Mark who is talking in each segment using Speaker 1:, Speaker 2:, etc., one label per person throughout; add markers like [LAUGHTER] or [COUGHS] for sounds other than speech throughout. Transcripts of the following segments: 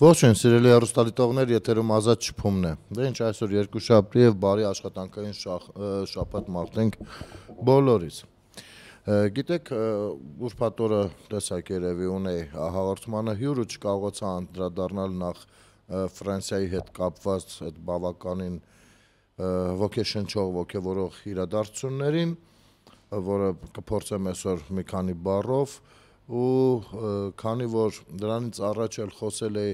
Speaker 1: Ողջույն, սիրելի հեռուստալիտողներ, եթերում ազատ շփումն է։ Դե ինչ այսօր 2 շաբթի եւ բարի աշխատանքային շաբաթ մաղթենք բոլորիս։ Գիտեք, ուրբաթ օրը տեսակ երևի ունեի հաղորդմանը հյուրը չկարողացա անդրադառնալ նախ Ֆրանսիայի հետ կապված այդ բավականին ոգեշնչող ոգևորող իրադարձություններին, որը կփորձեմ այսօր մի քանի բառով ու քանի որ դրանից առաջ էլ խոսել էի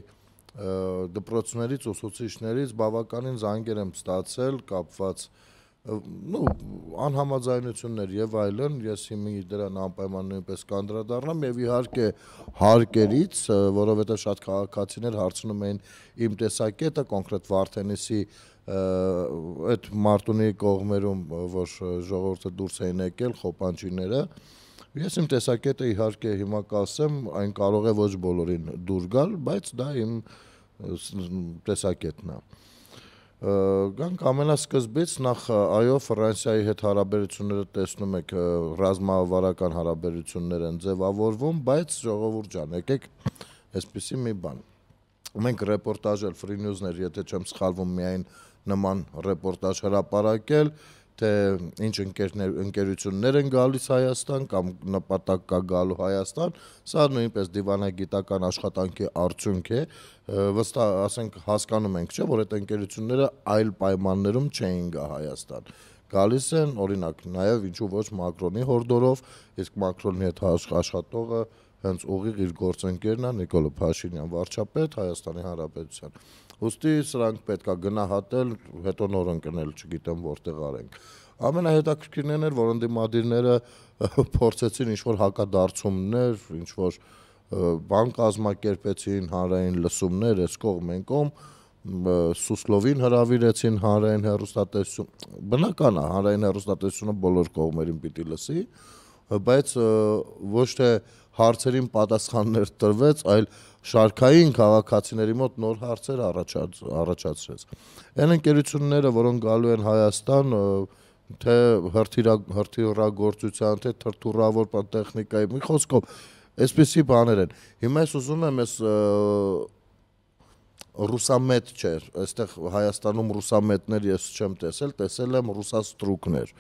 Speaker 1: դպրոցներից ուսուցիչներից բավականին զանգեր եմ ստացել կապված նո անհամաձայնություններ եւ այլն ես հիմի դրան անպայման նույնպես կանդրադառնամ եւ իհարկե հարկերից որովհետեւ շատ քաղաքացիներ հարցնում էին իմ տեսակետը կոնկրետ Վարդենիսի այդ Մարտունի կողմերում որ ժողովուրդը դուրս էին եկել խոպանջիները ես իմ տեսակետը իհարկե հիմա կասեմ այն կարող է ոչ բոլորին դուր գալ բայց դա իմ և, տեսակետն է գանք ամենասկզբից նախ այո Ֆրանսիայի հետ հարաբերությունները տեսնում եք ռազմավարական հարաբերություններ են ձևավորվում, բայց ժողովուրդ ջան, եկեք այսպեսի մի բան։ Մենք ռեպորտաժել Free News-ներ, եթե չեմ սխալվում, միայն նման ռեպորտաժ հրապարակել, թե ինչ ընկերներ ընկերություններ են գալիս Հայաստան կամ նպատակ կա գալու Հայաստան, սա նույնպես դիվանագիտական աշխատանքի արդյունք է, վստահ ասենք հասկանում ենք, չէ՞, որ այդ ընկերությունները այլ պայմաններում չէին գա Հայաստան գալիս են, օրինակ, նաև ինչու ոչ Մակրոնի հորդորով, իսկ Մակրոնի հետ աշխատողը հենց ուղիղ իր գործընկերն է Նիկոլ Փաշինյան վարչապետ Հայաստանի Հանրապետության։ Ոստի սրանք պետքա գնահատել, հետո նոր ընկնել, չգիտեմ որտեղ արենք։ Ամենահետաքրքիրներն էր, որ ընդդիմադիրները փորձեցին ինչ-որ հակադարձումներ, ինչ-որ բան կազմակերպեցին, հանրային լսումներ, այս կողմ են կողմ, Սուսլովին հրավիրեցին հանրային հերոստատեսություն։ Բնական է, հանրային հերոստատեսությունը բոլոր կողմերին պիտի լսի, բայց ոչ թե հարցերին պատասխաններ տրվեց, այլ շարքային քաղաքացիների մոտ նոր հարցեր առաջաց, առաջացրեց։ Այն ընկերությունները, որոնք գալու են Հայաստան, թե հրթիռագործության, թե թրթուրավոր տեխնիկայի, մի խոսքով, այսպիսի բաներ են։ Հիմա ես ուզում եմ ես ռուսամետ չէր, այստեղ Հայաստանում ռուսամետներ ես չեմ տեսել, տեսել եմ ռուսաստրուկներ։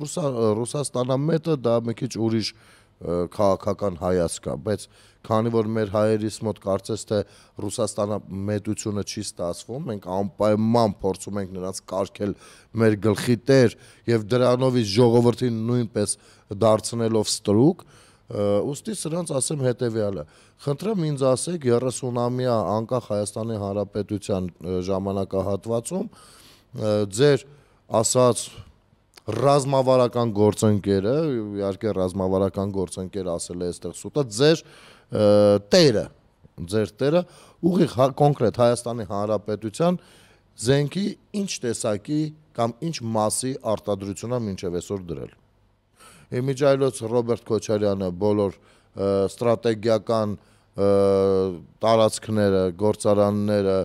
Speaker 1: Ռուսա Ռուսաստանամետը դա մի քիչ ուրիշ է քաղաքական հայացք կա, բայց քանի որ մեր հայերիս մոտ կարծես թե Ռուսաստանը մեդությունը չի ստացվում, մենք անպայման փորձում ենք նրանց կարկել մեր գլխի տեր եւ դրանով իսկ ժողովրդին նույնպես դարձնելով ստրուկ, ուստի սրանց ասեմ հետեւյալը խնդրեմ ինձ ասեք 30-ամյա անկախ Հայաստանի Հանրապետության ժամանակահատվածում ձեր ասած ռազմավարական գործընկերը, իհարկե ռազմավարական գործընկեր ասել է այստեղ սուտը, ձեր տերը, ձեր տերը ուղիղ կոնկրետ Հայաստանի Հանրապետության զենքի ինչ տեսակի կամ ինչ մասի արտադրությունը մինչև այսօր դրել։ Իմիջայլոց Ռոբերտ Քոչարյանը բոլոր ստրատեգիական տարածքները, գործարանները,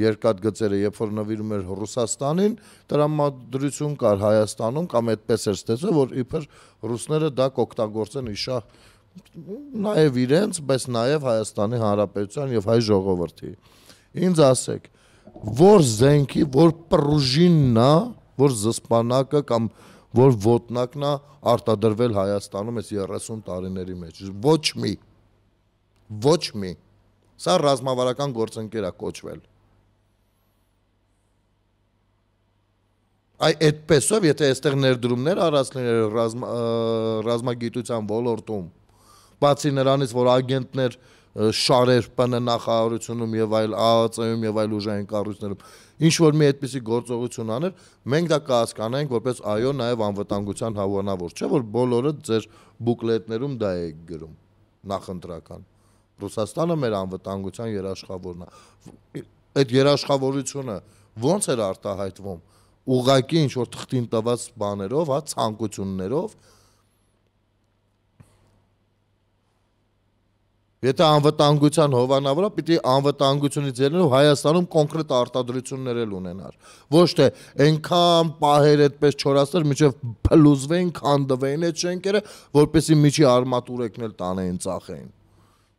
Speaker 1: երկաթ գծերը, երբ որ նվիրում էր Ռուսաստանին, տրամադրություն կար Հայաստանում կամ այդպես էր ստացվում, որ իբր ռուսները դա կօգտագործեն իշա նաև իրենց, բայց նաև Հայաստանի Հանրապետության եւ հայ ժողովրդի։ Ինձ ասեք, որ զենքի, որ պրուժինն է, որ զսպանակը կամ որ ոտնակն է արտադրվել Հայաստանում այս 30 տարիների մեջ։ Ոչ մի։ Ոչ մի։ Սա ռազմավարական գործընկեր է կոչվել։ այդպեսով, եթե այստեղ ներդրումներ առածներ ռազմ, ռազմագիտության ոլորտում, բացի նրանից, որ ագենտներ շարեր ՊՆ նախարարությունում եւ այլ ԱԱԾ-ում եւ այլ ուժային կառույցներում, ինչ որ մի այդպիսի գործողություն աներ, մենք դա կհասկանանք որպես այո, նաեւ անվտանգության հավանավոր, չէ՞ որ բոլորը ձեր բուկլետներում դա է գրում նախընտրական։ Ռուսաստանը մեր անվտանգության երաշխավորն է։ Այդ երաշխավորությունը ո՞նց էր արտահայտվում ուղակի ինչ որ թղթին տված բաներով, հա, ցանկություններով Եթե անվտանգության հովանավորը պիտի անվտանգությունից ելնելով Հայաստանում կոնկրետ արտադրություններ էլ ունենար։ Ոչ թե այնքան պահեր այդպես չորացներ, միջև փլուզվեն, քանդվեն այդ շենքերը, որպեսի միջի արմատուրեկն էլ տանեն ծախեն։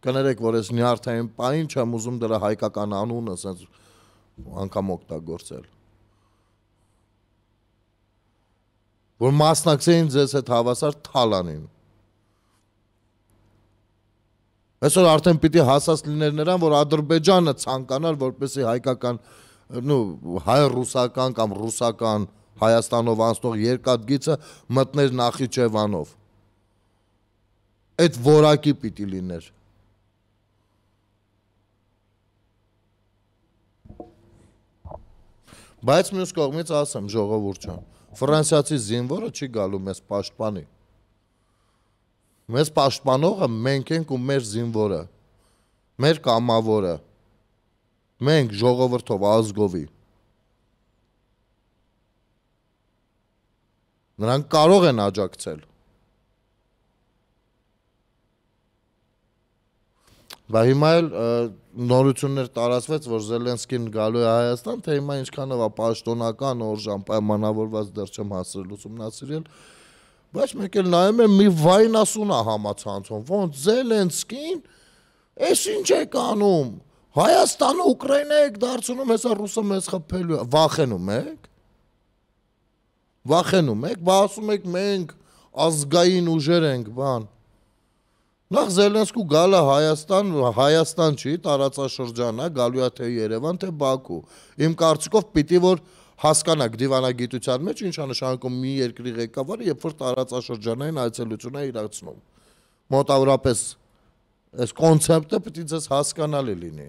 Speaker 1: Կներեք, որ ես նյարդային պահին չեմ ուզում դրա հայկական անունը, ասենց անգամ օգտագործել։ որ մասնակցեին ձեզ հետ հավասար թալանին։ Այսօր արդեն պիտի հասած լիներ նրան, որ Ադրբեջանը ցանկանար, որպեսի հայկական, նու հայ-ռուսական կամ ռուսական Հայաստանով անցնող երկաթգիծը մտներ Նախիջևանով։ Այդ որակի պիտի լիներ։ Բայց մյուս կողմից ասեմ, ժողովուրդ ջան, Ֆրանսիացի զինվորը չի գալու մեզ պաշտպանի։ Մեզ պաշտպանողը մենք ենք ու մեր զինվորը։ Մեր կամավորը։ Մենք ժողովրդով ազգովի։ Նրանք կարող են աջակցել։ Բայց հիմա էլ նորություններ տարածվեց, որ Զելենսկին գալու է Հայաստան, թե հիմա ինչքանով է պաշտոնական օրժան պայմանավորված դեռ չեմ հասել ուսումնասիրել, բայց մեկ էլ նայում եմ մի վայնասուն է համացանցում, ոնց Զելենսկին էս ինչ է կանում։ Հայաստանը Ուկրաինա եք դարձնում, հեսա ռուսը մեզ խփելու է, վախենում եք։ Վախենում եք, բա ասում եք մենք ազգային ուժեր ենք, բան։ Նախ Զելենսկու գալը Հայաստան, Հայաստան չի, տարածաշրջանա, գալու է թե Երևան, թե Բաքու։ Իմ կարծիքով պիտի որ հասկանաք դիվանագիտության մեջ ինչա նշանակում մի երկրի ղեկավարը, երբ որ տարածաշրջանային այցելություն է իրացնում։ Մոտավորապես այս կոնցեպտը պիտի ձեզ հասկանալի լինի։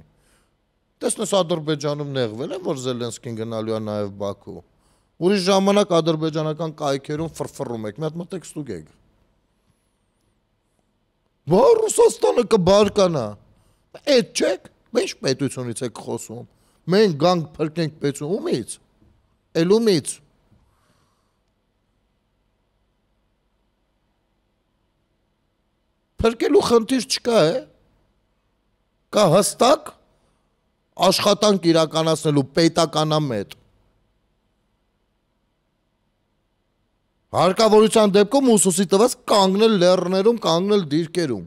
Speaker 1: Տեսնես Ադրբեջանում նեղվել են, որ Զելենսկին գնալու է նաև Բաքու։ Ուրիշ ժամանակ ադրբեջանական կայքերում ֆրֆռում եք, մի հատ մտեք ստուգեք։ Բա Ռուսաստանը կբարկանա։ Էդ չեք, ի՞նչ պետությունից եք խոսում։ Մենք գանք փրկենք պետություն ումից։ Էլումից։ Փրկելու խնդիր չկա, է։ Կա հստակ աշխատանք իրականացնելու պետականամետ։ մետ Հարկավորության դեպքում ուսուսի տված կանգնել լեռներում, կանգնել դիրքերում։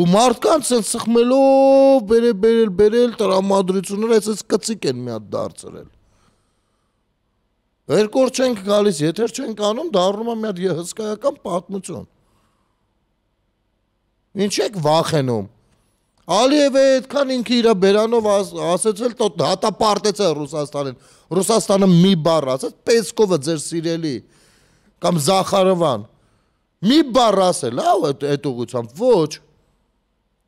Speaker 1: ու մարդկանց են սխմելով բերել բերել բերել տրամադրությունները այսպես կծիկ են մի հատ դարձրել երկոր չենք գալիս եթեր չենք անում դառնում է մի հատ հսկայական պատմություն ինչ եք վախենում Ալիևը այդքան ինքը իր բերանով ասեցել տո հատապարտեց է Ռուսաստանին։ Ռուսաստանը մի բառ ասաց, Պեսկովը ձեր սիրելի կամ Զախարովան։ Մի բառ ասել, լավ է այդ ուղությամբ, ոչ։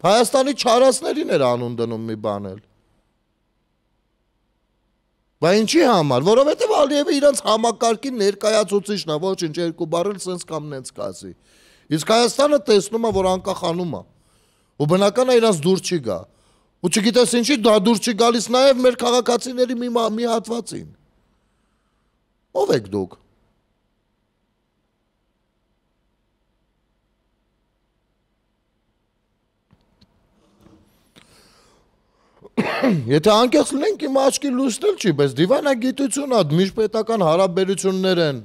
Speaker 1: Հայաստանի չարասներին էր անուն դնում մի բանել։ Բա ինչի համար, որովհետև Ալիևը իրանց համակարգի ներկայացուցիչն է, ոչինչ երկու բառ էլ սենց կամ նենց կասի։ Իսկ Հայաստանը տեսնում է, որ անկախանում է ու բնական է իրաց դուր չի գա։ Ու չգիտես ինչի դա դուր չի գալիս նաև մեր քաղաքացիների մի մի հատվածին։ Ո՞վ եք դուք։ Եթե անկեղծ լինենք, իմ աչքի լույսն էլ չի, բայց դիվանագիտությունն ա, միջպետական հարաբերություններ են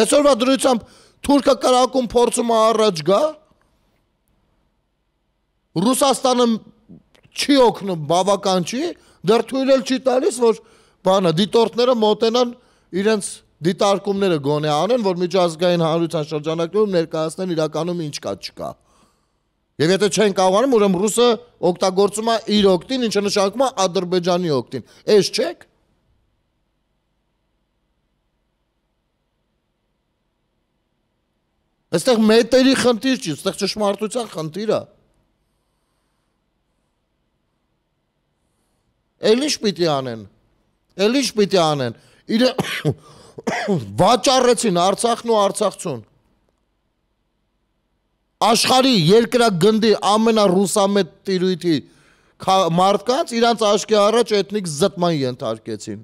Speaker 1: Այսօրվա դրությամբ Թուրքը կրակում փորձում է առաջ գա։ Ռուսաստանը չի օգնում, բավական չի, դեռ թույլել չի տալիս, որ բանը դիտորդները մոտենան իրենց դիտարկումները գոնե անեն, որ միջազգային հանրության շրջանակներում ներկայացնեն իրականում ինչ կա չկա։ Եվ եթե չեն կարողանում, ուրեմն ռուսը օգտագործում է իր օգտին, ինչը նշանակում է Ադրբեջանի օգտին։ Էս չեք։ Այստեղ մետերի խնդիր չի, այստեղ ճշմարտության խնդիր է։ Էլ ինչ պիտի անեն։ Էլ ինչ պիտի անեն։ Իրա [COUGHS] վաճառեցին Արցախն ու Արցախցուն։ Աշխարի երկրագնդի ամենառուսամետ տիրույթի մարդկանց իրանց աչքի առաջ էթնիկ զտման ենթարկեցին։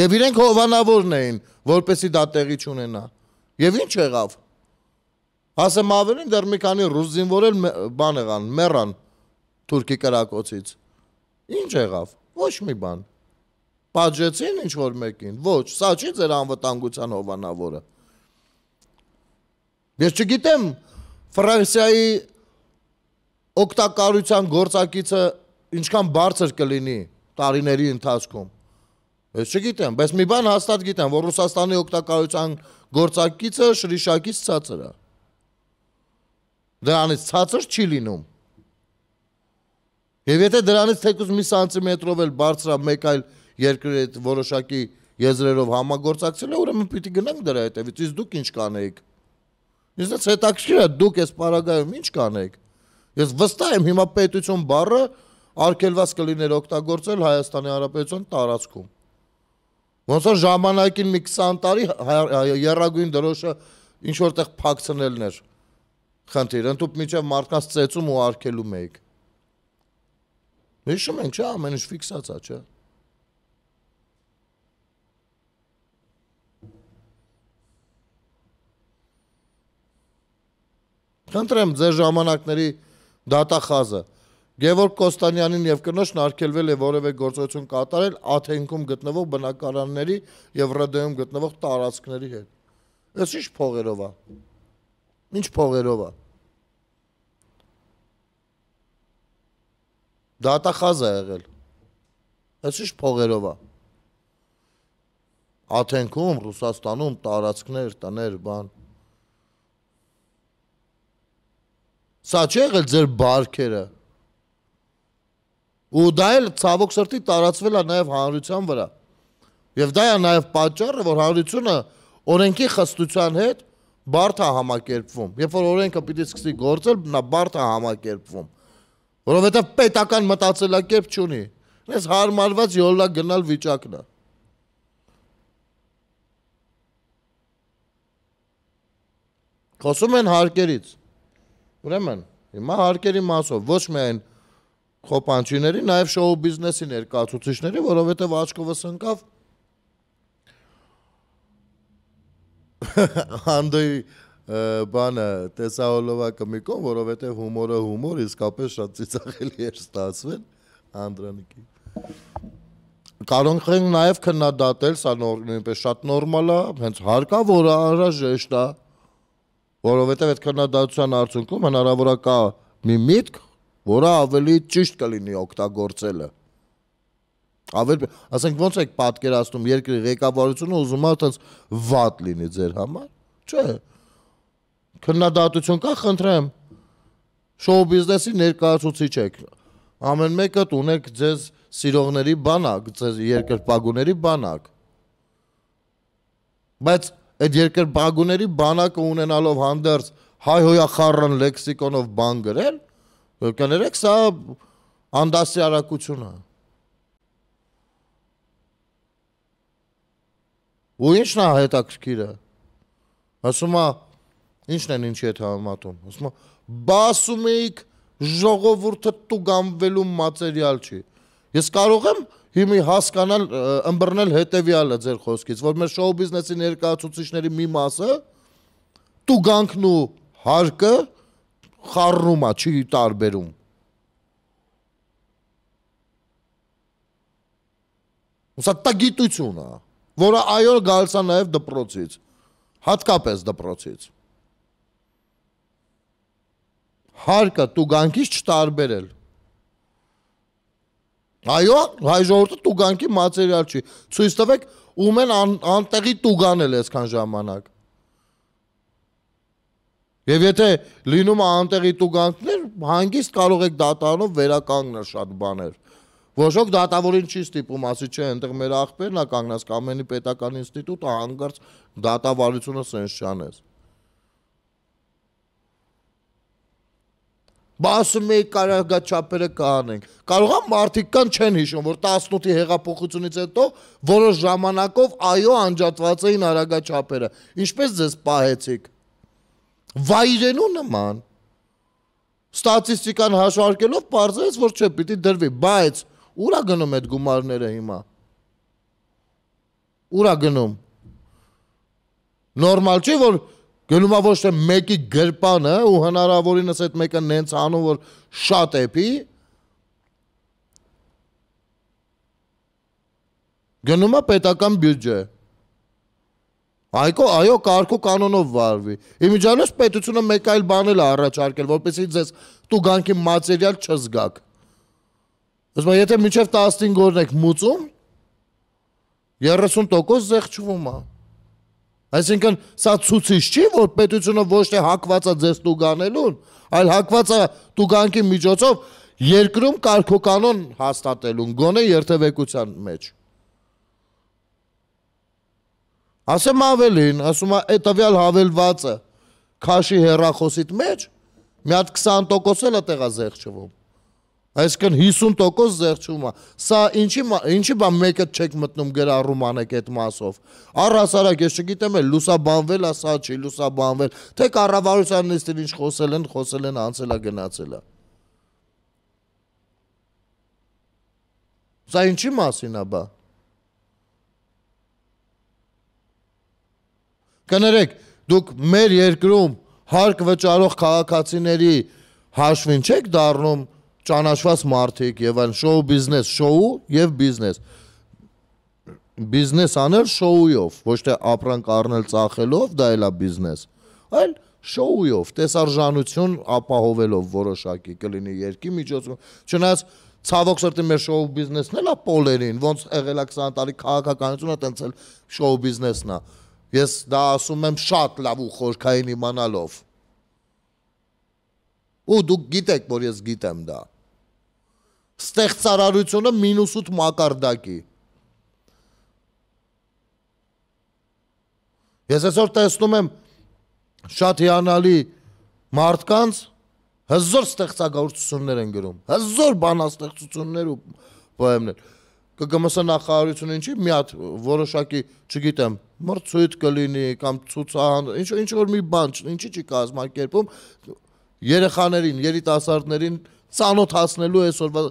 Speaker 1: Եվ իրենք հովանավորն էին, որպեսի դա տեղի չունենա։ Եվ ինչ եղավ։ Հասեմ ավելին դեռ մի քանի ռուս զինվոր էլ բան եղան, մեռան Թուրքի կրակոցից։ Ինչ եղավ։ Ոչ մի բան։ Պատժեցին ինչ որ մեկին։ Ոչ, սա չի ձեր անվտանգության հովանավորը։ Ես չգիտեմ Ֆրանսիայի օկտակարության գործակիցը ինչքան բարձր կլինի տարիների ընթացքում։ Ես չգիտեմ, բայց մի բան հաստատ գիտեմ, որ Ռուսաստանի օկտակարության գործակիցը շրիշակից ցածր է։ Դրանից ցածր չի լինում։ Եվ եթե դրանից թեկուզ մի սանտիմետրով էլ բարձրա մեկ այլ երկրի հետ որոշակի եզրերով համագործակցել է, ուրեմն պիտի գնանք դրա հետևից։ Իսկ դուք ինչ կանեիք։ Ես դա հետաքրքիր է, դուք այս պարագայում ինչ կանեիք։ Ես վստահ եմ հիմա պետություն բառը արգելված կլիներ օգտագործել Հայաստանի Հանրապետության տարածքում։ Ոնց որ ժամանակին մի 20 տարի երրագույն դրոշը ինչ որտեղ փակցնելն էր խնդիր, ընդուպ միջև մարդկանց ծեծում ու արկելում էիք։ Հիշում ենք, չէ, ամեն ինչ ֆիքսած է, չէ։ Խնդրեմ ձեր ժամանակների դատախազը Գևորգ Կոստանյանին եւ կնոջն արգելվել է որևէ գործողություն կատարել Աթենքում գտնվող բնակարանների եւ ՌԴ-ում գտնվող տարածքների հետ։ Էս ի՞նչ փողերով է։ Ինչ փողերով է։ Դատախազ է եղել։ Այս ինչ փողերով է։ Աթենքում, Ռուսաստանում տարածքներ, տներ, բան։ Սա չի եղել ձեր բարքերը։ Ու դա էլ ցավոք սրտի տարածվել է նաև հանրության վրա։ Եվ դա է նաև պատճառը, որ հանրությունը օրենքի խստության հետ բարդ է համակերպվում։ Երբ որ օրենքը պիտի սկսի գործել, նա բարդ է համակերպվում, որովհետև պետական մտածելակերպ չունի։ Այս հարմարված յոլա գնալ վիճակն է։ Խոսում են հարկերից։ Ուրեմն, հիմա հարկերի մասով ոչ միայն խոպանչիների, նաև շոու բիզնեսի ներկայացուցիչների, որովհետև աչքովս ընկավ Անդոյի բանը տեսահոլովակը մի կողմ, որովհետև հումորը հումոր իսկապես շատ ծիծաղելի էր ստացվել Անդրանիկի։ Կարող ենք նաև քննադատել, սա նույնպես շատ նորմալ է, հենց հարկավոր է, անհրաժեշտ է, որովհետև այդ քննադատության արդյունքում հնարավոր է կա մի միտք, որը ավելի ճիշտ կլինի օգտագործելը։ կա Ավեր, ասենք ոնց եք պատկերացնում երկրի ղեկավարությունը ուզում է այդպես վատ լինի ձեր համար։ Չէ։ Քննադատություն կա, խնդրեմ։ Շոու բիզնեսի ներկայացուցիչ եք։ Ամեն մեկը ունեք ձեզ սիրողների բանակ, ձեզ երկրպագուների բանակ։ Բայց այդ երկրպագուների բանակը ունենալով հանդերձ հայ հոյախառն լեքսիկոնով բան գրել, կներեք, սա անդասի արակություն է։ Ու ի՞նչն է հետաքրքիրը։ Ասում է, ի՞նչն են ինչի հետ համատում։ Ասում է, բասում էիք ժողովուրդը տուգանվելու մատերիալ չի։ Ես կարող եմ հիմի հասկանալ ըմբռնել հետեւյալը ձեր խոսքից, որ մեր շոու բիզնեսի ներկայացուցիչների մի մասը տուգանքն ու հարկը խառնում է, չի տարբերում։ Ուսա տագիտություն է որը այո գալիս է նաև դպրոցից, հատկապես դպրոցից։ Հարկը տուգանքից չտարբերել։ Այո, հայ ժողովուրդը տուգանքի մատերիալ չի։ Ցույց տվեք, ում են անտեղի տուգանել այսքան ժամանակ։ Եվ եթե լինում է անտեղի տուգանքներ, հանգիստ կարող եք դատարանով վերականգնել շատ բաներ Ոժոք դատավորին չի ստիպում, ասի չէ, այնտեղ մեր աղբերն է կանգնած Կամենի պետական ինստիտուտը հանգարց դատավարությունը սենց չանես։ Բասում էի կարագա չապերը կանենք։ Կարողա մարդիկ կան չեն հիշում, որ 18-ի հեղափոխությունից հետո որոշ ժամանակով այո անջատված էին արագա չապերը։ Ինչպես ձեզ պահեցիք։ Վայրենու նման։ Ստատիստիկան հաշվարկելով բարձրաց, որ չէ, պիտի դրվի, բայց Ուրա գնում այդ գումարները հիմա։ Ուրա գնում։ Նորմալ չէ որ գնում է ոչ թե մեկի գրպանը ու հնարավորինս այդ մեկը նենց անում որ շատ էփի։ Գնում է պետական բյուջե։ Այկո, այո, կարգու կանոնով վարվի։ Իմիջանոց պետությունը մեկ այլ բան էլ առաջարկել, որպեսզի ձեզ տուգանքի մատերիալ չզգաք։ Ուզում եմ, եթե մինչև 15 օրն եք մուծում, 30% զեղչվում է։ Այսինքն, սա ցուցիչ չի, որ պետությունը ոչ թե հակված է ձեզ տուգանելուն, այլ հակված է տուգանքի միջոցով երկրում կարգոկանոն հաստատելուն, գոնե երթևեկության մեջ։ Ասեմ ավելին, ասում է, «Էտվյալ հավելվածը քաշի հերախոսիդ մեջ մի հատ 20% էլ է տեղա զեղչվում»։ Այսինքն 50% զերծումը։ Սա ինչի ինչի բան մեկը չեք մտնում գրառում անեք այդ մասով։ Առհասարակ ես չգիտեմ էլ լուսաբանվել է սա չի լուսաբանվել, թե կառավարության նիստին ինչ խոսել են, խոսել են, անցել է գնացել է։ Սա ինչի մասին է բա։ Կներեք, դուք մեր երկրում հարկ վճարող քաղաքացիների հաշվին չեք դառնում ճանաչված մարդիկ եւ այլն շոու բիզնես, շոու եւ բիզնես։ Բիզնես անել շոույով, ոչ թե ապրանք առնել ծախելով, դա էլա բիզնես, այլ շոույով, տեսարժանություն ապահովելով որոշակի կլինի երկի միջոցում։ Չնայած ցավոք սրտի մեր շոու բիզնեսն էլա պոլերին, ոնց եղել է 20 տարի քաղաքականությունը, տենց էլ շոու բիզնեսն է։ Ես դա ասում եմ շատ լավ ու խորքային իմանալով։ Ու դուք գիտեք, որ ես գիտեմ դա ստեղծարարությունը մինուս 8 մակարդակի։ Ես այսօր տեսնում եմ շատ հիանալի մարդկանց հզոր ստեղծագործություններ են գրում, հզոր բանաստեղծություններ ու պոեմներ։ ԿԳՄՍ նախարարությունը ինչի մի հատ որոշակի, չգիտեմ, մրցույթ կլինի կամ ցուցան, ինչ ինչ որ մի բան, ինչի՞ չի կազմակերպում երեխաներին, երիտասարդներին ծանոթացնելու այսօրվա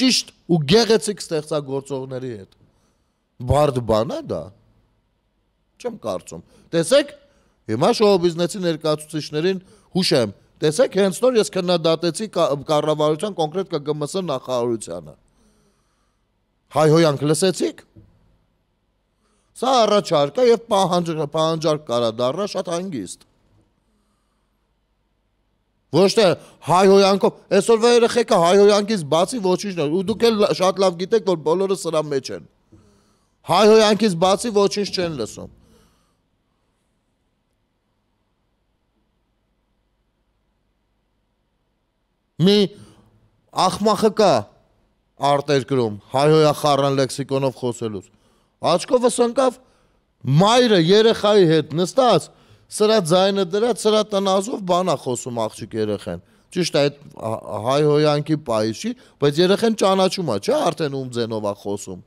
Speaker 1: ճիշտ ու գեղեցիկ ստեղծագործողների հետ։ Բարդ բան է դա։ Չեմ կարծում։ Տեսեք, հիմա շոու բիզնեսի ներկայացուցիչներին հուշ եմ։ Տեսեք, հենց նոր ես քննադատեցի կառավարության կոնկրետ ԿԳՄՍ նախարարությանը։ Հայհոյանք լսեցիք։ Սա առաջարկ է եւ պահանջ պահանջարկ կարա դառնա շատ հանգիստ։ Ոչ թե հայհոյանքով։ Այսօրվա երեխեքը հայհոյանքից բացի ոչինչ չնոր։ Ու դուք էլ շատ լավ գիտեք, որ բոլորը սրա մեջ են։ Հայհոյանքից բացի ոչինչ չեն լսում։ Մի ախմախը կա արտերկրում հայհոյախառն լեքսիկոնով խոսելուց։ Աչքովս ընկավ մայրը երեխայի հետ նստած սրա ձայնը դրած, սրա տնազով բանա խոսում աղջիկ երեխան։ Ճիշտ է, այդ հայհոյանքի պայիս չի, բայց երեխան ճանաչում է, չէ՞, արդեն ում ձենով է խոսում։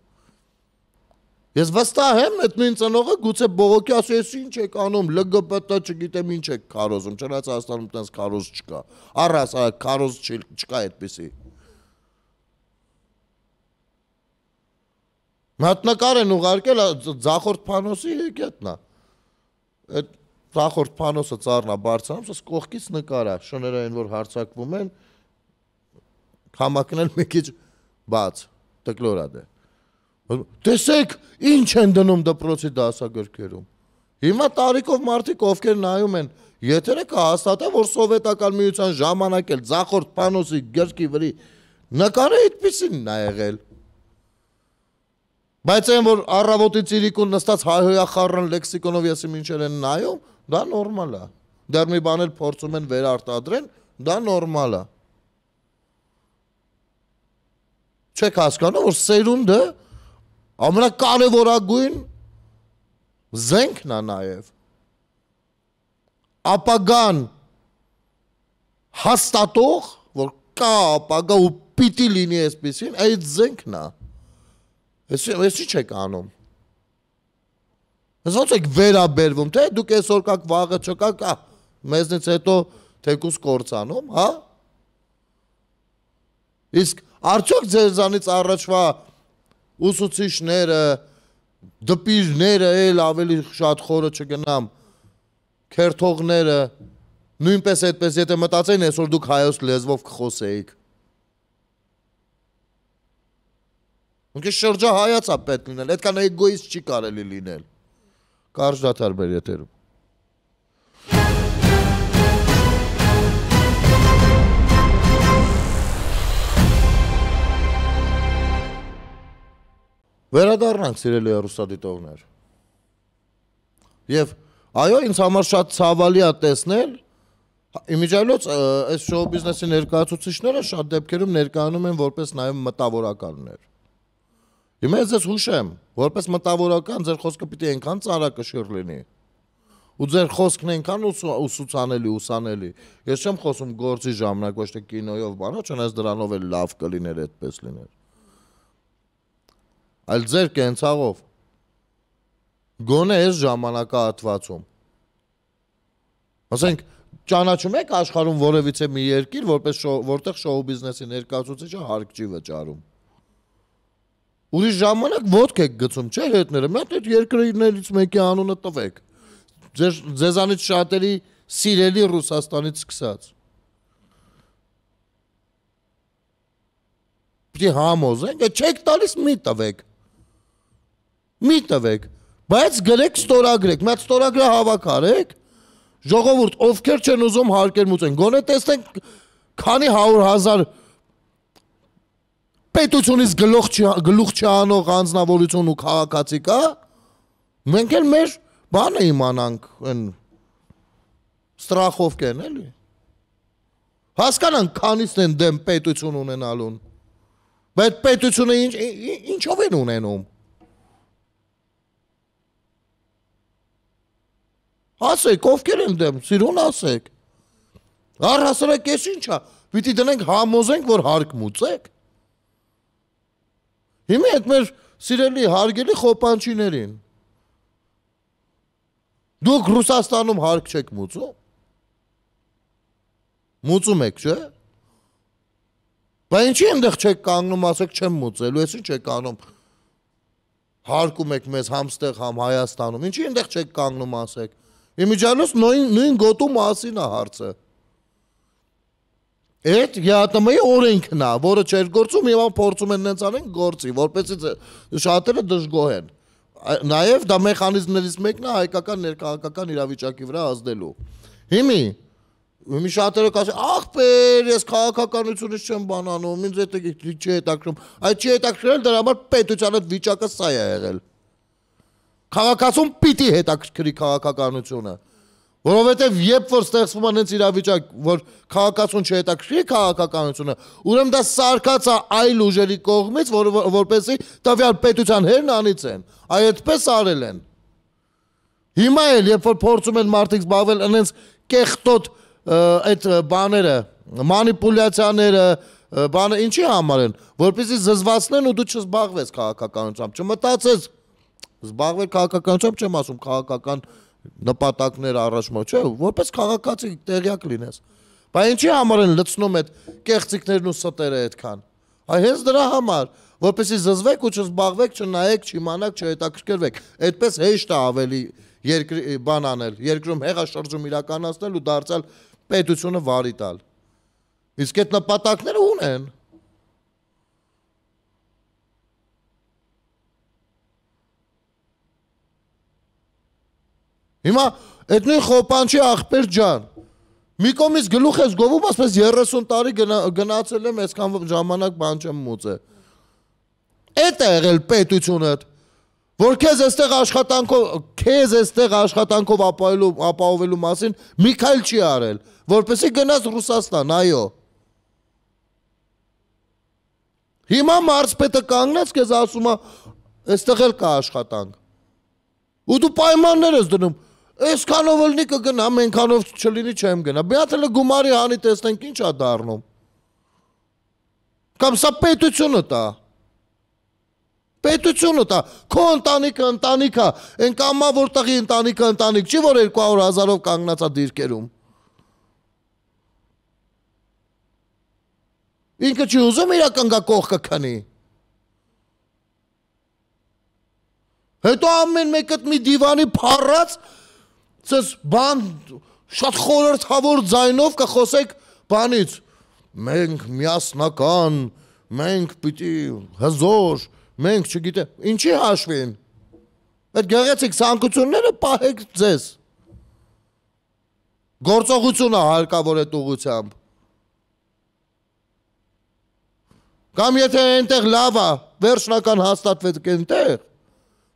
Speaker 1: Ես վստահ եմ, այդ նույն ծնողը գուցե բողոքի ասի, ես ինչ եք անում, ԼԳԲՏ չգիտեմ ինչ եք քարոզում, չնայած Հայաստանում տենց քարոզ չկա։ Առաս, այ քարոզ չկա այդպեսի։ Մատնակար են ուղարկել ձախորդ փանոսի եկետնա։ Այդ նախորդ փանոսը ծառնա բարձրանում, ասես կողքից նկարա, շները այն որ հարցակվում են, համակնել մի քիչ բաց, տկլորա դե։ Տեսեք, ինչ են դնում դպրոցի դասագրքերում։ Հիմա տարիքով մարդիկ ովքեր նայում են, եթերը կհաստատեն, որ սովետական միության ժամանակ էլ ձախորդ պանոսի գրքի վրի նկարը այդպեսին նա եղել։ Բայց այն որ առավոտի ցիրիկուն նստած հայհոյախառն լեքսիկոնով եսի մինչեր են նայում, դա նորմալ է։ Դեռ մի բան էլ փորձում են վերարտադրել, դա նորմալ է։ Չեք հասկանում, որ սերունդը ամենակարևորագույն զենքն է նաև։ Ապագան հաստատող, որ կա ապագա ու պիտի լինի այսպեսին, այդ զենքն է։ զենք նա, Էս էս ի՞նչ եք անում։ Ես ո՞նց եք վերաբերվում, թե դուք այսօր կաք, վաղը չկաք, ա, մեզնից հետո թեկուս կորցանում, հա? Իսկ արդյոք ձեզանից առաջվա ուսուցիչները, դպիրները էլ ավելի շատ խորը չգնամ, քերթողները նույնպես այդպես եթե մտածեն, այսօր դուք հայոց լեզվով կխոսեիք։ Ինքը շրջահայաց է պետք լինել, այդքան էգոիստ չի կարելի լինել։ Կարճ դաթար մեր եթերում։ Վերադառնանք սիրելի հեռուստադիտողներ։ Եվ այո, ինձ համար շատ ցավալի է տեսնել իմիջայլոց այս շոու բիզնեսի ներկայացուցիչները շատ դեպքերում ներկայանում են որպես նաև մտավորականներ Հիմա ես ես հուշեմ, որպես մտավորական ձեր խոսքը պիտի ենքան ծարակշիր լինի։ Ու ձեր խոսքն ենքան ուսուցանելի, ուսանելի։ Ես չեմ խոսում գործի ժամանակ, ոչ թե կինոյով բանա, չնայած դրանով էլ լավ կլիներ այդպես լիներ։ Այլ ձեր կենցաղով։ Գոնե այս ժամանակահատվածում։ Ասենք ճանաչում եք աշխարհում որևիցե մի երկիր, որպես որտեղ շոու բիզնեսի ներկայացուցիչը հարկ չի վճարում։ Ուրիշ ժամանակ ոդկ եք գցում, չէ, հետները։ Մի հատ այդ երկրներից մեկի անունը տվեք։ Ձեր ձեզանից շատերի սիրելի Ռուսաստանից սկսած։ Պետք է համոզենք, չեք տալիս մի տվեք։ Մի տվեք, բայց գրեք ստորագրեք, մի հատ ստորագրը հավաքարեք։ Ժողովուրդ, ովքեր չեն ուզում հարկեր մուծեն, գոնե տեսնենք քանի 100 000 պետությունից գլուխ գլուխ չանող անznավորություն ու քաղաքացի կա, հա? մենք էլ մեր բանը իմանանք այն ստրախով կեն, էլի։ Հասկանանք, քանիսն են դեմ պետություն ունենալուն։ Բայց պետությունը ինչ ինչով են ունենում։ Ասեք, ովքեր են դեմ, սիրուն ասեք։ Առհասարակ էս ինչա։ Պիտի դնենք համոզենք, որ հարկ մուծեք։ Հիմա այդ մեր սիրելի հարգելի խոպանչիներին։ Դուք Ռուսաստանում հարկ չեք մուծում։ Մուծում եք, չէ՞։ Բայց ինչի այնտեղ չեք կանգնում, ասեք չեմ մուծելու, ես ինչ եք անում։ Հարկում եք մեզ համստեղ համ Հայաստանում։ Ինչի այնտեղ չեք կանգնում, ասեք։ Իմիջանոց նույն նույն գոտու մասին է հարցը։ Այդ ՀԱՏՄ-ի օրենքն է, որը չեր գործում, հիմա փորձում են նենց անեն գործի, որպեսզի շատերը դժգոհ են։ Նաև դա մեխանիզմներից մեկն է հայկական ներքաղաքական իրավիճակի վրա ազդելու։ Հիմի Ումի շատերը կասի, ախպեր, ես քաղաքականությունից չեմ բանանում, ինձ հետ է չի հետաքրում։ Այդ չի հետաքրել, դրա համար պետության այդ վիճակը սա է եղել։ Քաղաքացուն պիտի հետաքրքրի քաղաքականությունը։ Որովհետև երբ որ ստեղծվում է հենց իրավիճակ, որ քաղաքացուն չհետաքրքրի քաղաքականությունը, ուրեմն դա սարկած է այլ ուժերի կողմից, որ որպեսզի տվյալ պետության հերն անիցեն։ Այ այդպես արել են։ Հիմա էլ երբ որ փորձում են մարդիկ զբաղվել այնց կեղտոտ այդ բաները, մանիպուլյացիաները, բանը ինչի համար են, որպեսզի զզվացնեն ու դու չզբաղվես քաղաքականությամբ, չմտածես զբաղվել քաղաքականությամբ, չեմ ասում քաղաքական քաղաքական նպատակներ առաջ մոտ, չէ, որպես քաղաքացի տեղյակ լինես։ Բայց ինչի համար են լցնում այդ կեղծիկներն ու ստերը այդքան։ Այ հենց դրա համար, որպեսզի զզվեք ու չզբաղվեք, չնայեք, չիմանաք, չհետաքրքրվեք։ Այդպես հեշտ է ավելի երկրի բան անել, երկրում հեղաշրջում իրականացնել ու դարձալ պետությունը վարի տալ։ Իսկ այդ նպատակները ո՞ւն են։ Հիմա այդ նույն խոպանչի աղբեր ջան մի կողմից գլուխ ես գովում, ասես 30 տարի գնացել եմ, այսքան ժամանակ բան չեմ մուծը։ Էդ է եղել պետությունդ, որ քեզ այստեղ աշխատանքով, քեզ այստեղ աշխատանքով ապահովելու ապահովելու մասին Միքայել չի արել, որպեսի գնաս Ռուսաստան, այո։ Հիմա մարզպետը կանգնած քեզ ասում է, այստեղ էլ կա աշխատանք։ Ու դու պայմաններ ես դնում, Այսքանով էլ նի կգնա, մենքանով չլինի չեմ գնա։ Բիաթելը գումարի հանի տեսնենք ինչ ա դառնում։ Կամ սա պետությունը տա։ Պետությունը տա։ Քո ընտանիքը ընտանիքա, այն կամա որտեղի ընտանիքը ընտանիք, չի որ 200.000-ով կանգնացա դիրքերում։ Ինքը չի ուզում իր կանգա կողքը քնի։ Հետո ամեն մեկը մի դիվանի փառած ցես բան շատ խորհրդավոր ձայնով կխոսեք բանից մենք միասնական մենք պիտի հզոր մենք չգիտեմ ինչի հաշվին այդ գեղեցիկ ցանկությունները պահեք ձեզ գործողությունը հարկավոր է ուղությամբ Կամ եթե այնտեղ լավ է, վերջնական հաստատվեց այնտեղ,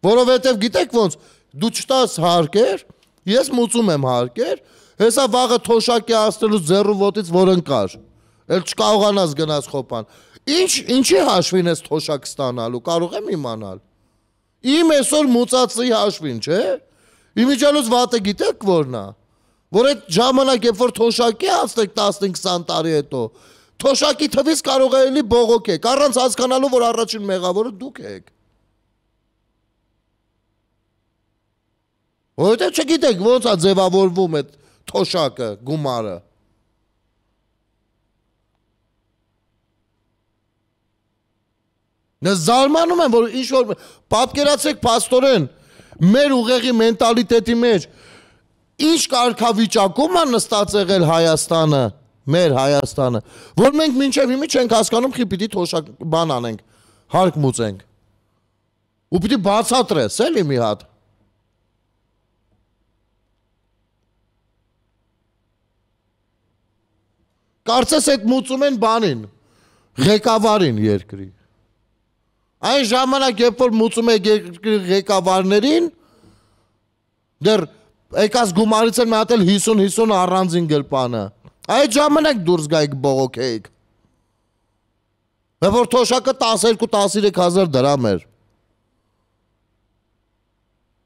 Speaker 1: որովհետև գիտեք ոնց, դու չտաս հարկեր, Ես մուծում եմ հարկեր, հեսա վաղը թոշակի աստելու ձեռու ոտից որ ընկար։ Էլ չկարողանաս գնաս խոփան։ Ինչ ինչի հաշվին ես թոշակ ստանալու, կարող եմ իմանալ։ Իմ այսօր մուծածի հաշվին, չէ՞։ Իմիջանոց վատը գիտեք որնա։ Որ այդ ժամանակ երբ որ թոշակի աստեք 15-20 տարի հետո, թոշակի թվից կարող է լինի բողոք եք, առանց հասկանալու որ առաջին մեղավորը դուք եք։ Որովհետև չգիտեք ոնց է ձևավորվում այդ թոշակը, գումարը։ Նա զարմանում եմ, որ ինչ որ պատկերացեք աստորեն մեր ուղեղի մենտալիտետի մեջ ինչ կարգավիճակում է նստած եղել Հայաստանը, մեր Հայաստանը, որ մենք մինչև հիմի չենք հասկանում, խի պիտի թոշակ բան անենք, հարկ մուծենք։ Ու պիտի բացատրես, էլի մի հատ։ Կարծես այդ մուծում են բանին, ղեկավարին երկրի։ Այն ժամանակ, երբ որ մուծում է երկրի ղեկավարներին, դեռ եկած գումարից են մատել 50-50 առանձին գլպանը։ Այդ ժամանակ դուրս գայիք բողոքեիք։ Բայց որ թոշակը 12-13000 դրամ էր։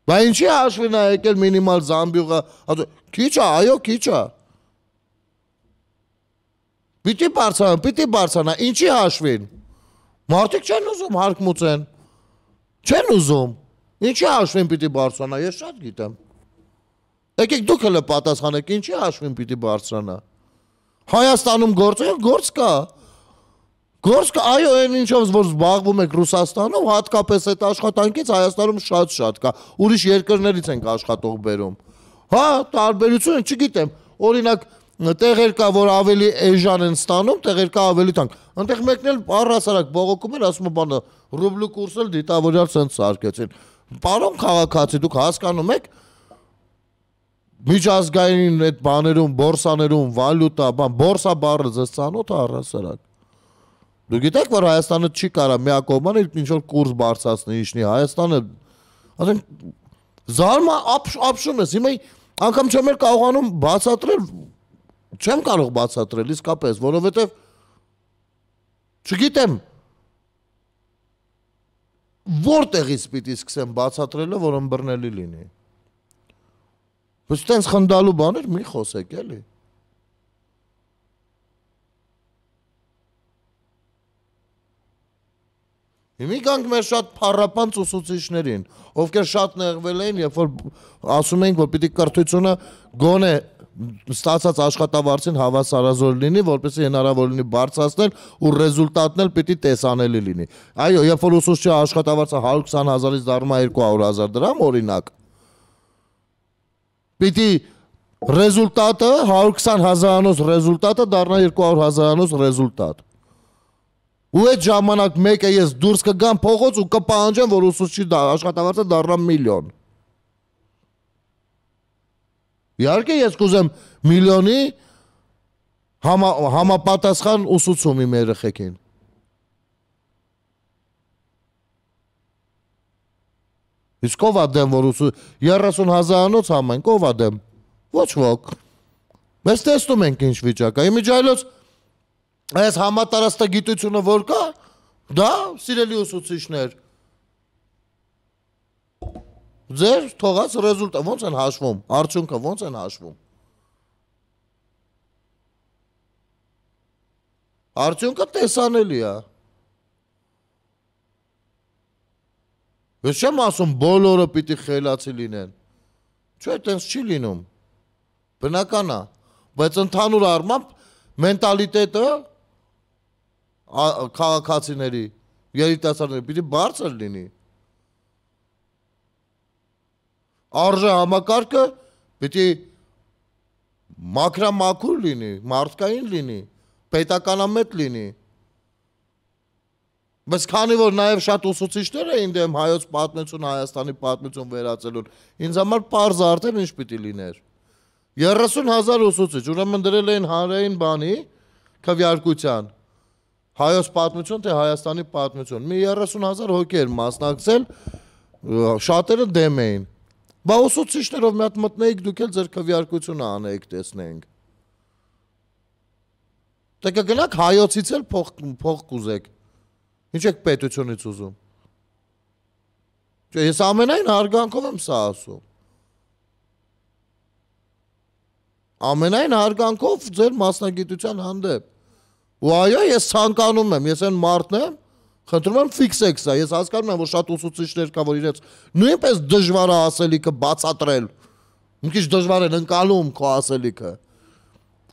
Speaker 1: Բայց ինչի հաշվին է եկել մինիմալ զամբյուղը, քիչ է, այո, քիչ է։ Պիտի բարձրանա, պիտի բարձրանա, ինչի հաշվին։ Մարդիկ չեն ուզում հարկմուծեն։ Չեն ուզում։ Ինչի հաշվին պիտի բարձրանա, ես շատ գիտեմ։ Եկեք դուք հələ պատասխանեք, ինչի հաշվին պիտի բարձրանա։ Հայաստանում գործ է, գործ կա։ Գործ կա, այո, այն ինչով որ զբաղվում եք Ռուսաստանով, հատկապես այդ աշխատանքից Հայաստանում շատ-շատ կա։ Ուրիշ երկրներից ենք աշխատող բերում։ Հա, տարբերությունը չգիտեմ։ Օրինակ, տեղեր կա, որ ավելի էժան են ստանում, տեղեր կա ավելի տանք։ Անտեղ մեկն էլ առհասարակ բողոքում էր, ասում է բանը ռուբլու կուրսը դիտավորյալ ցենց սարկեցին։ Պարոն քաղաքացի, դուք հասկանում եք միջազգային այդ բաներում, բորսաներում, վալյուտա, բան, բորսա բառը ձեզ ցանոթ է առհասարակ։ Դու գիտեք, որ Հայաստանը չի կարա միակողմանը ինչ որ կուրս բարձրացնի, ինչնի Հայաստանը ասենք զարմա ապշում ես, հիմա անգամ չեմ էլ կարողանում բացատրել չեմ կարող բացատրել իսկապես, որովհետև չգիտեմ որտեղից պիտի սկսեմ բացատրելը, որ ըմբռնելի լինի։ Բայց տենց խնդալու բաներ մի խոսեք, էլի։ Հիմի գանք մեր շատ փառապանց ուսուցիչներին, ովքեր շատ նեղվել էին, երբ որ ասում էինք, որ պիտի կրթությունը գոնե ստացած աշխատավարձին հավասարազոր լինի, որպեսզի հնարավոր լինի բարձրացնել ու ռեզուլտատն էլ պիտի տեսանելի լինի։ Այո, երբ որ ուսուցչի աշխատավարձը 120.000-ից դառնում է 200.000 դրամ, օրինակ, պիտի ռեզուլտատը 120.000-անոց ռեզուլտատը դառնա 200.000-անոց ռեզուլտատ։ Ու այդ ժամանակ մեկը ես դուրս կգամ փողոց ու կպահանջեմ, որ ուսուցչի աշխատավարձը դառնա միլիոն։ դա, Իհարկե ես կուզեմ միլիոնի համա, համապատասխան ուսուցում իմ երեխեքին։ Իսկ ով ադեմ որ ուսու 30000-անոց համայն ով ադեմ։ Ոչ ոք։ Մենք տեսնում ենք ինչ վիճակ է։ Իմիջայլոց այս համատարած գիտությունը որ կա, դա սիրելի ուսուցիչներ, Ձեր թողած ռեզուլտը ո՞նց են հաշվում, արդյունքը ո՞նց են հաշվում։ Արդյունքը տեսանելի է։ Ես չեմ ասում բոլորը պիտի խելացի լինեն։ Չէ, այտենց չի լինում։ Բնական է, բայց ընդհանուր առմամբ մենտալիտետը քաղաքացիների, երիտասարդների պիտի բարձր լինի։ արժե համակարգը պիտի մակրամակուր լինի, մարդկային լինի, պետականամետ լինի։ Բայց քանի որ նաև շատ ուսուցիչներ էին դեմ հայոց պատմություն, Հայաստանի պատմություն վերածելուն, ինձ համար པարզ արդեն ինչ պիտի լիներ։ 30000 ուսուցիչ, ուրեմն դրել էին հանրային բանի քվյարկության։ Հայոց պատմություն թե Հայաստանի պատմություն։ Մի 30000 հոգի էր մասնակցել, շատերը դեմ էին Բա ուսուցիչներով մի հատ մտնեիք, դուք էլ ձեր քվեարկությունը անեիք, տեսնենք։ Դե կգնաք հայոցից էլ փող փող կուզեք։ Ինչ եք պետությունից ուզում։ Չէ, ես ամենայն հարգանքով եմ սա ասում։ Ամենայն հարգանքով ձեր մասնագիտության հանդեպ։ Ու այո, ես ցանկանում եմ, ես այն մարդն եմ, Խնդրում եմ ֆիքսեք սա։ Ես հասկանում եմ, որ շատ ուսուցիչներ կա, որ իրենց նույնպես դժվար է ասելիքը բացատրել։ Մի քիչ դժվար են ընկալում քո ասելիքը։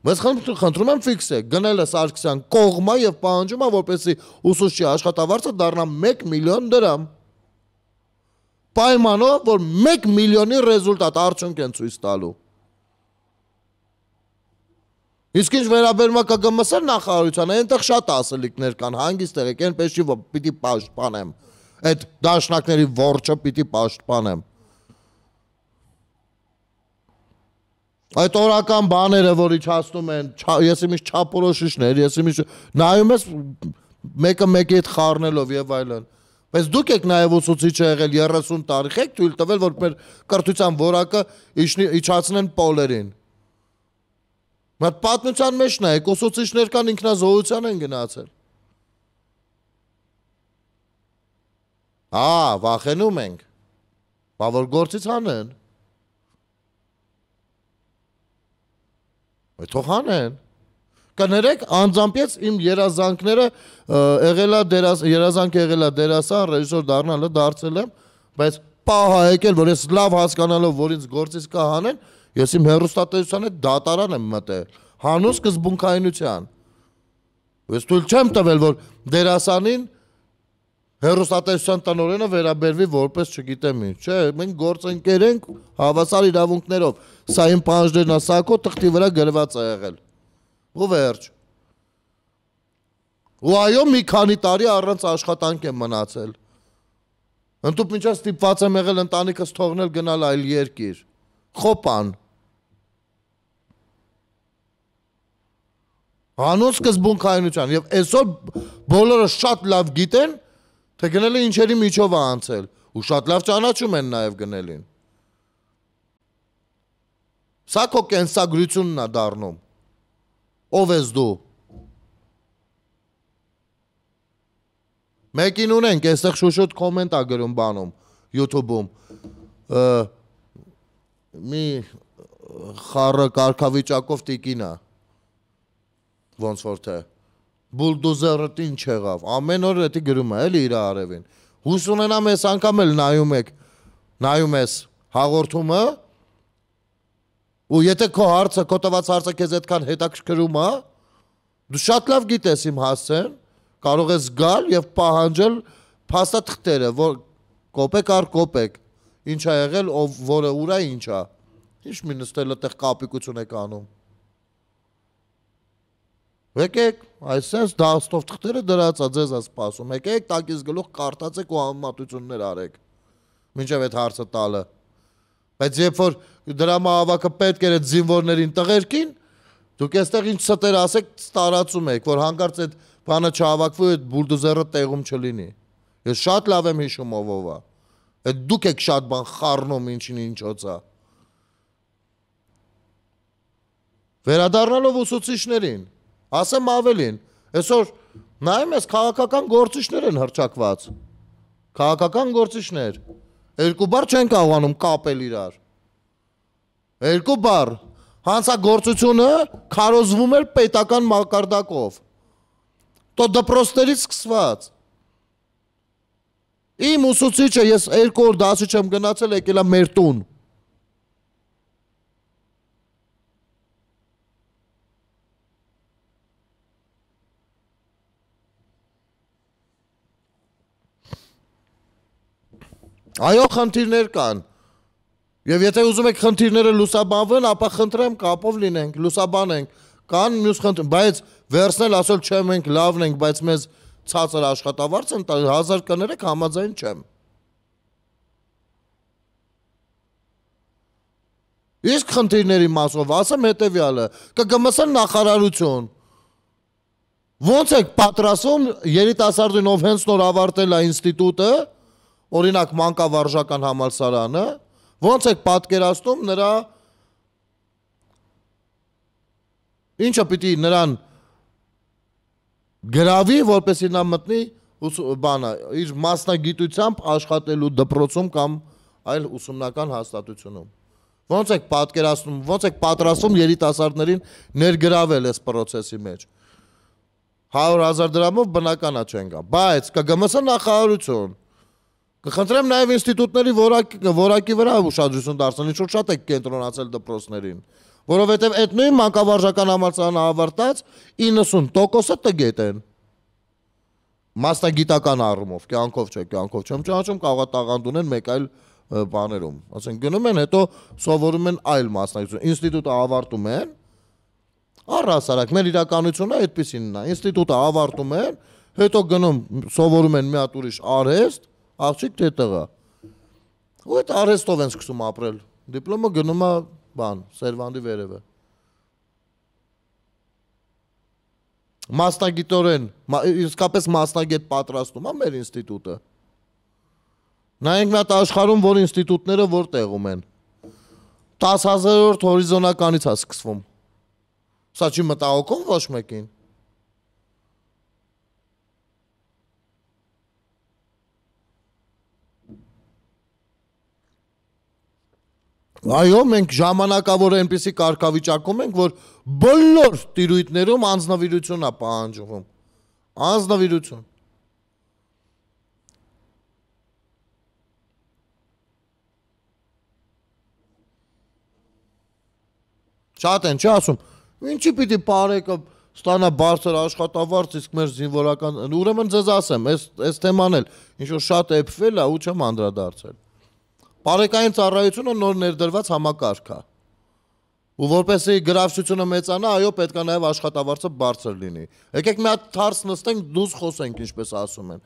Speaker 1: Բայց խնդրում եմ ֆիքսեք, գնել է Սարգսյան կողմը եւ պահանջում է, որպեսի ուսուցչի աշխատավարձը դառնա 1 միլիոն դրամ։ Պայմանով, որ 1 միլիոնի ռեզուլտատ արդյունք են ցույց տալու։ Իսկ ինչ վերաբերվում է ԿԳՄՍ նախարարությանը, այնտեղ շատ ասելիքներ կան, հանգիստ եղեք, այնպես չի, որ պիտի պաշտպանեմ։ Այդ դաշնակների ворճը պիտի պաշտպանեմ։ Այդ օրական բաները, որ իջացնում են, ես իմի չափորոշիչներ, ես իմի նայում ես մեկը մեկի հետ խառնելով եւ այլն։ Բայց դուք եք նաև ուսուցիչը եղել 30 տարի, եք թույլ տվել, որ մեր կրթության որակը իջացնեն պոլերին։ Բայց պատմության մեջ նա էկոսոցիստներ կան ինքնազոհության են գնացել։ Ա, հա, վախենում ենք։ Բա որ գործից հանեն։ Այդ թող հանեն։ Կներեք, անձամբից իմ երազանքները եղելա դերաս երազանք եղելա դերասան, ռեժիսոր դառնալը դարձել եմ, բայց պահա եկել, որ ես լավ հասկանալով, որ ինձ գործից կհանեն, կա Ես իմ հերոստատեսության հետ դատարան եմ մտել, հանուն սկզբունքայինության։ Ես թույլ չեմ տվել, որ դերասանին հերոստատեսության տնօրենը վերաբերվի որպես չգիտեմ ինչ, չէ, մենք գործընկեր ենք հավասար իրավունքներով։ Սա իմ պանջերն է, սա քո թղթի վրա գրված է եղել։ Ու վերջ։ Ու այո, մի քանի տարի առանց աշխատանք եմ մնացել։ Ընդդուք մինչև ստիպված եմ եղել ընտանիքս թողնել գնալ այլ երկիր։ Խոպան։ Հանոց սկզբունքայնության եւ այսօր բոլորը շատ լավ գիտեն, թե գնելը ինչերի միջով է անցել ու շատ լավ ճանաչում են նաեւ գնելին։ Սա քո կենսագրությունն է դառնում։ Ով ես դու։ Մեկին ունենք, այստեղ շուշուտ կոմենտ է գրում բանում YouTube-ում։ Մի խառը կարգավիճակով տիկին է ոնց որ թե բուլդոզերը ինչ եղավ։ Ամեն օր դա գրում է էլի իր արևին։ Հուս ունենա մեզ անգամ էլ նայում եք։ Նայում ես հաղորդումը։ Ու եթե քո հարցը, քո տված հարցը քեզ այդքան հետաքրքրում է, դու շատ լավ գիտես իմ հասցեն, կարող ես գալ եւ պահանջել փաստաթղթերը, որ կոպեկ առ կոպեկ ինչ ա եղել, ով որը ուրա ինչ ա։ Ինչ մի նստել այդտեղ կապիկություն եք անում։ Եկեք, այսպես դաստով թղթերը դրած է ձեզ ասպասում։ Եկեք, տակից գլուխ կարտացեք ու համատություններ արեք։ Մինչև այդ հարցը տալը։ Բայց երբ որ դրամա ավակը պետք էր այդ զինվորներին տղերքին, դուք այստեղ ինչ ստեր ասեք, տարածում եք, որ հանկարծ այդ բանը չհավաքվի ու այդ բուլդոզերը տեղում չլինի։ Ես շատ լավ եմ հիշում ով ով է։ Այդ դուք եք շատ բան խառնում ինչին ինչոց է։ Վերադառնալով ուսուցիչներին, Ասեմ ավելին, այսօր նայում ես քաղաքական գործիչներ են հրճակված։ Քաղաքական գործիչներ երկու բառ չեն կարողանում կապել իրար։ Երկու բառ հանցագործությունը քարոզվում էր պետական մակարդակով։ Տո դպրոցներից սկսված։ Իմ ուսուցիչը ես երկու օր դասի չեմ գնացել, եկել է մեր տուն։ Այո, խնդիրներ կան։ Եվ եթե ուզում եք խնդիրները լուսաբանվեն, ապա խնդրեմ կապով լինենք, լուսաբանենք։ Կան մյուս խնդիր, բայց վերցնել ասել չեմ ենք լավն ենք, բայց մեզ ցածր աշխատավարձ են 1000 կներեք համաձայն չեմ։ Իսկ խնդիրների մասով ասեմ հետեւյալը. կգմսն նախարարություն։ Ոնց եք պատրաստվում երիտասարդին, ով հենց նոր ավարտել է ինստիտուտը, օրինակ մանկավարժական համալսարանը, ոնց եք պատկերացնում նրա ինչը պիտի նրան գրավի, որպեսի նա մտնի բանը, իր մասնագիտությամբ աշխատելու դպրոցում կամ այլ ուսումնական հաստատությունում։ Ոնց եք պատկերացնում, ոնց եք պատրաստում երիտասարդներին ներգրավել այս process-ի մեջ։ 100 000 դրամով բնականա չեն գա, բայց ԿԳՄՍ նախարարություն Կխնդրեմ նաև ինստիտուտների որակի որակի վրա ուշադրություն դարձնել, ինչ որ շատ եք կենտրոնացել դպրոցներին, որովհետև այդ նույն մանկավարժական համալսարանը ավարտած 90%-ը տգետ են։ Մասնագիտական առումով, կյանքով չէ, կյանքով չեմ ճանաչում, կարողա տաղանդ ունեն մեկ այլ բաներում։ Ասենք գնում են, հետո սովորում են այլ մասնակցություն։ Ինստիտուտը ավարտում են, առհասարակ մեր իրականությունը այդպեսինն է։ Ինստիտուտը ավարտում են, հետո գնում սովորում են մի հատ ուրիշ արհեստ, աղջիկ թե դե տղա։ Ու այդ արհեստով են սկսում ապրել։ Դիպլոմը գնում է բան, Սերվանդի վերևը։ Մասնագիտորեն, իսկապես մասնագետ պատրաստում է մեր ինստիտուտը։ Նայենք մյատ աշխարում, որ ինստիտուտները որ տեղում են։ 10000-րդ հորիզոնականից է սկսվում։ Սա չի մտահոգում ոչ մեկին։ Այո, մենք ժամանակավոր այնպիսի կարգավիճակում ենք, որ բոլոր տիրույթներում անznավիրություն է պահանջվում։ Անznավիրություն։ Շատ են, չի ասում։ Ինչի պիտի բարեկը ստանա բարձր աշխատավարձ, իսկ մեր զինվորական, ուրեմն ձեզ ասեմ, այս այս թեման էլ ինչ որ շատ էփվել է ու չեմ անդրադարձել։ Պարեկային ծառայությունը նոր ներդրված համակարգ է։ Ու որպեսզի գրավչությունը մեծանա, այո, պետք է նաև աշխատավարձը բարձր լինի։ Եկեք մի հատ թարս նստենք, դուզ խոսենք, ինչպես ասում են։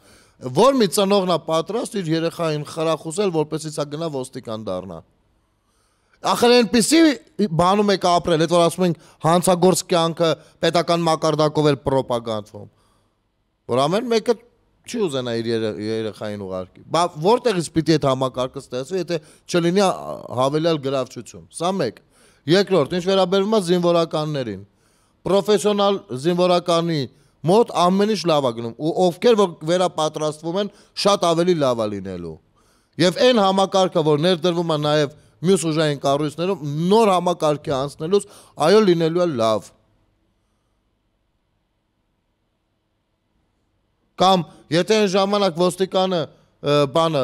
Speaker 1: Որ մի ծնողն է պատրաստ իր երեխային խրախուսել, որպեսզի ça գնա ոստիկան դառնա։ Ախր այնպեսի բանում եք ապրել, այդ որ ասում ենք հանցագործ կյանքը պետական մակարդակով էր պրոպագանդվում։ Որ ամեն մեկը չի ուզենա իր երեխային ուղարկի։ Բա որտեղից պիտի այդ համակարգը ստեղծվի, եթե չլինի հավելյալ գրավչություն։ Սա մեկ։ Երկրորդ, ինչ վերաբերվում է զինվորականներին, պրոֆեսիոնալ զինվորականի մոտ ամեն ինչ լավ է գնում ու ովքեր որ վերապատրաստվում են, շատ ավելի լավ է լինելու։ Եվ այն համակարգը, որ ներդրվում է նաև մյուս ուժային կառույցներում, նոր համակարգի անցնելուց այո լինելու է լավ։ Կամ եթե այն ժամանակ ոստիկանը բանը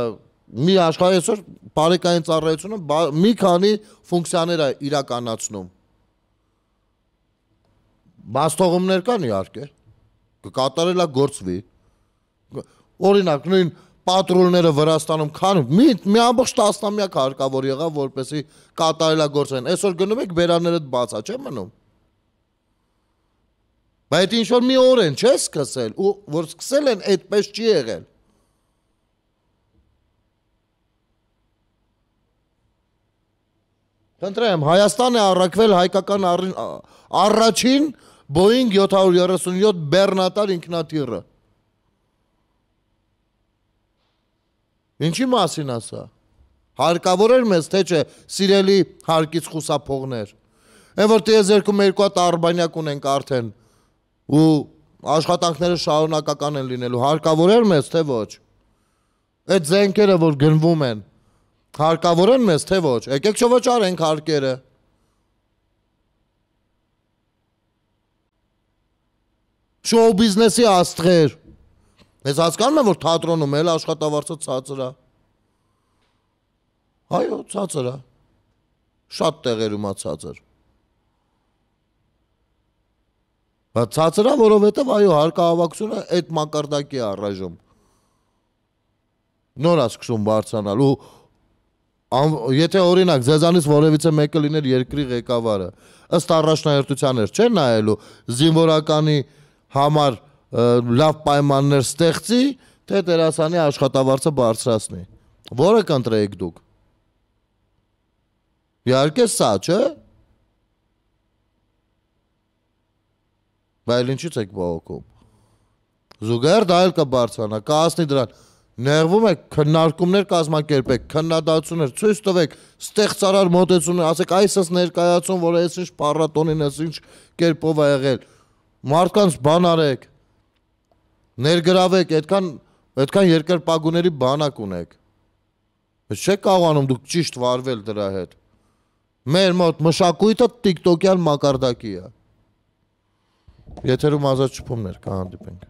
Speaker 1: մի աշխարհ այսօր բարեկային ծառայությունը մի քանի ֆունկցիաներ է իրականացնում։ Բաստողումներ կան իհարկե։ Կկատարելա գործվի։ Օրինակ, նույն պատրուլները Վրաստանում քան մի մի ամբողջ տասնամյակ հարկավոր եղավ, որպեսի կատարելա գործեն։ Այսօր գնում եք բերաններդ բացա, չէ՞ մնում։ Բայց ինչ որ մի օրեն չէ սկսել, ու որ սկսել են, այդպես չի եղել։ Խնդրեմ, Հայաստանը առաքվել հայկական առաջին Boeing 737 Բեռնատար ինքնաթիռը։ Ինչի մասին ասա։ Հարկավոր էր մեզ, թե չէ, սիրելի հարկից խուսափողներ։ Այն որ տիեզերքում երկու հատ արբանյակ ունենք արդեն ու աշխատանքները շարունակական են լինելու, հարկավոր էր մեզ թե ոչ։ Այդ զենքերը, որ գնվում են, հարկավոր են մեզ թե ոչ։ Եկեք չվճարենք հարկերը։ Շոու բիզնեսի աստղեր։ Ես հասկանում եմ, որ թատրոնում էլ աշխատավարձը ցածր է։ Այո, ցածր է։ Շատ տեղերում է ցածր։ Բայց ցածրա, որովհետև այո, հարկահավաքությունը այդ մակարդակի առայժմ նորա սկսում բարձրանալ ու Ան, եթե օրինակ ձեզանից որևիցե մեկը լիներ երկրի ղեկավարը, ըստ առաջնահերթությաներ չէ նայելու զինվորականի համար լավ պայմաններ ստեղծի, թե դերասանի աշխատավարձը բարձրացնի։ Որը կընտրեիք դուք։ Իհարկե սա, չէ՞։ Բայց ինչու՞ եք բողոքում։ Զուգահեռ դա էլ կբարձրանա, կհասնի դրան։ Ներվում եք, քննարկումներ կազմակերպեք, քննադատություններ, ցույց տվեք, ստեղծարար մոտեցումներ, ասեք այսպես ներկայացում, որ այս ինչ փառատոնին, այս ինչ կերպով է եղել։ Մարդկանց բան արեք։ Ներգրավեք, այդքան այդքան երկրպագուների բանակ ունեք։ Բայց չեք կարողանում դուք ճիշտ վարվել դրա հետ։ Մեր մոտ մշակույթը TikTok-յան մակարդակի է։ մակարդակի Եթերում ազատ շփումներ կհանդիպենք։